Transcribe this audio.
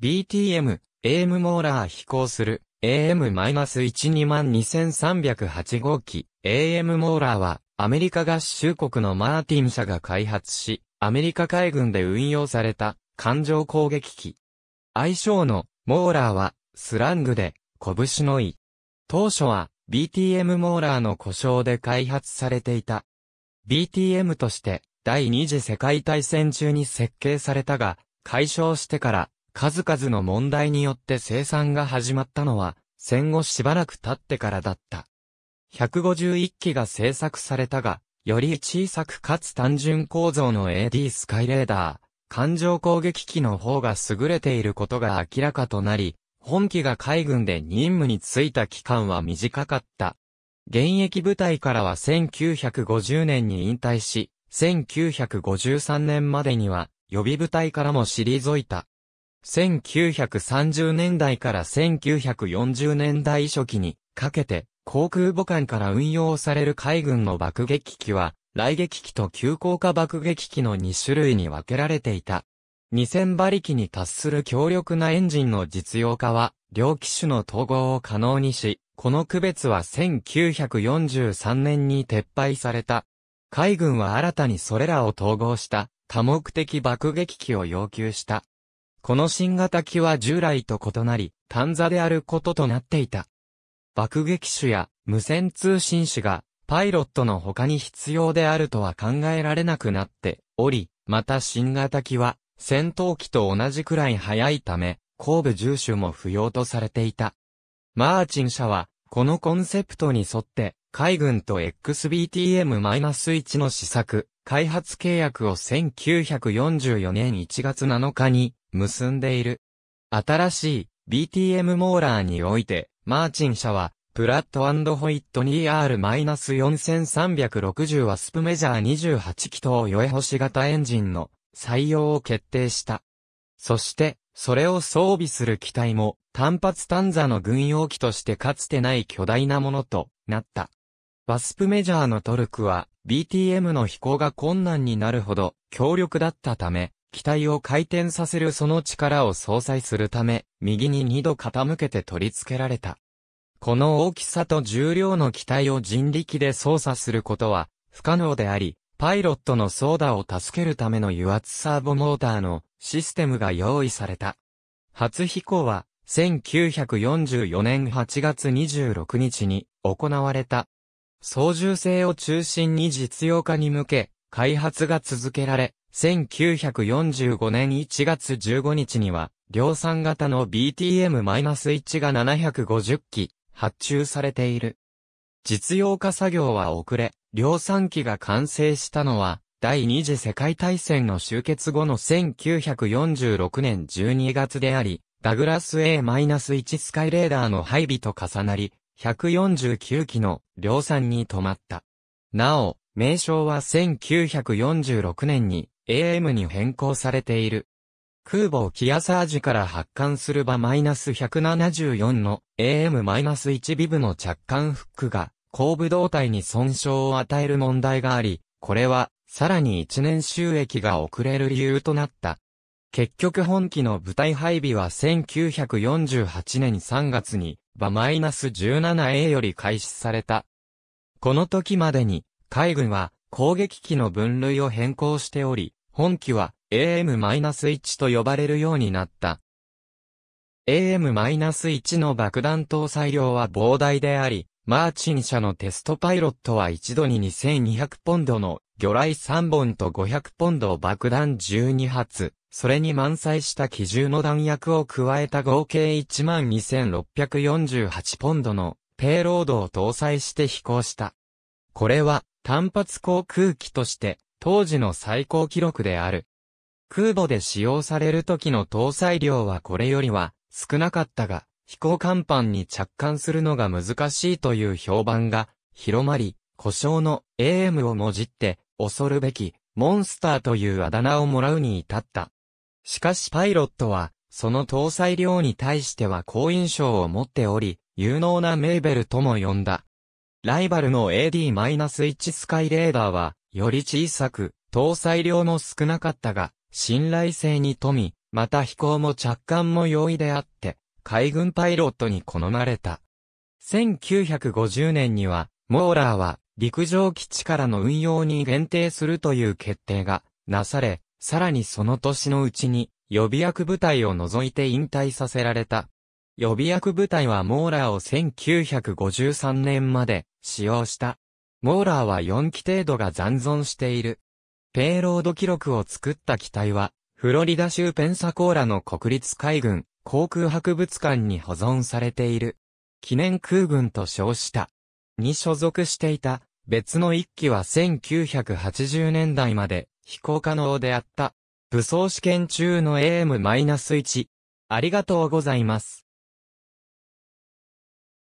BTM、AM モーラー飛行する AM-122,308 号機 AM モーラーはアメリカ合衆国のマーティン社が開発し、アメリカ海軍で運用された艦上攻撃機。愛称のモーラーはスラングで拳の意。当初は BTM モーラーの故障で開発されていた。BTM として第二次世界大戦中に設計されたが、解消してから数々の問題によって生産が始まったのは、戦後しばらく経ってからだった。151機が製作されたが、より小さくかつ単純構造の AD スカイレーダー、艦上攻撃機の方が優れていることが明らかとなり、本機が海軍で任務に就いた期間は短かった。現役部隊からは1950年に引退し、1953年までには予備部隊からも退いた。1930年代から1940年代初期にかけて航空母艦から運用される海軍の爆撃機は雷撃機と急降下爆撃機の2種類に分けられていた。2000馬力に達する強力なエンジンの実用化は両機種の統合を可能にし、この区別は1943年に撤廃された。海軍は新たにそれらを統合した多目的爆撃機を要求した。この新型機は従来と異なり、単座であることとなっていた。爆撃手や無線通信手がパイロットの他に必要であるとは考えられなくなっており、また新型機は戦闘機と同じくらい速いため、後部重種も不要とされていた。マーチン社は、このコンセプトに沿って、海軍と XBTM-1 の試作、開発契約を1944年1月7日に結んでいる。新しい BTM モーラーにおいて、マーチン社は、プラットホイット2 r 4 3 6 0ワスプメジャー28気筒ヨエ星型エンジンの採用を決定した。そして、それを装備する機体も、単発単座の軍用機としてかつてない巨大なものとなった。ワスプメジャーのトルクは、BTM の飛行が困難になるほど強力だったため、機体を回転させるその力を相殺するため、右に2度傾けて取り付けられた。この大きさと重量の機体を人力で操作することは不可能であり、パイロットの操ダを助けるための油圧サーボモーターのシステムが用意された。初飛行は1944年8月26日に行われた。操縦性を中心に実用化に向け、開発が続けられ、1945年1月15日には、量産型の BTM-1 が750機、発注されている。実用化作業は遅れ、量産機が完成したのは、第二次世界大戦の終結後の1946年12月であり、ダグラス A-1 スカイレーダーの配備と重なり、149機の量産に止まった。なお、名称は1946年に AM に変更されている。空母をキアサージから発艦する場 -174 の AM-1 尾部の着艦フックが後部胴体に損傷を与える問題があり、これはさらに1年収益が遅れる理由となった。結局本機の部隊配備は1948年3月に場 -17A より開始された。この時までに海軍は攻撃機の分類を変更しており、本機は AM-1 と呼ばれるようになった。AM-1 の爆弾搭載量は膨大であり、マーチン社のテストパイロットは一度に2200ポンドの魚雷3本と500ポンド爆弾12発、それに満載した機銃の弾薬を加えた合計12,648ポンドのペイロードを搭載して飛行した。これは単発航空機として当時の最高記録である。空母で使用される時の搭載量はこれよりは少なかったが、飛行甲板に着艦するのが難しいという評判が広まり、故障の AM をもじって恐るべきモンスターというあだ名をもらうに至った。しかしパイロットは、その搭載量に対しては好印象を持っており、有能なメーベルとも呼んだ。ライバルの AD-1 スカイレーダーは、より小さく、搭載量も少なかったが、信頼性に富み、また飛行も着艦も容易であって、海軍パイロットに好まれた。1950年には、モーラーは、陸上基地からの運用に限定するという決定がなされ、さらにその年のうちに予備役部隊を除いて引退させられた。予備役部隊はモーラーを1953年まで使用した。モーラーは4機程度が残存している。ペイロード記録を作った機体は、フロリダ州ペンサコーラの国立海軍航空博物館に保存されている。記念空軍と称した。に所属していた別の1機は1980年代まで飛行可能であった。武装試験中の AM-1。ありがとうございます。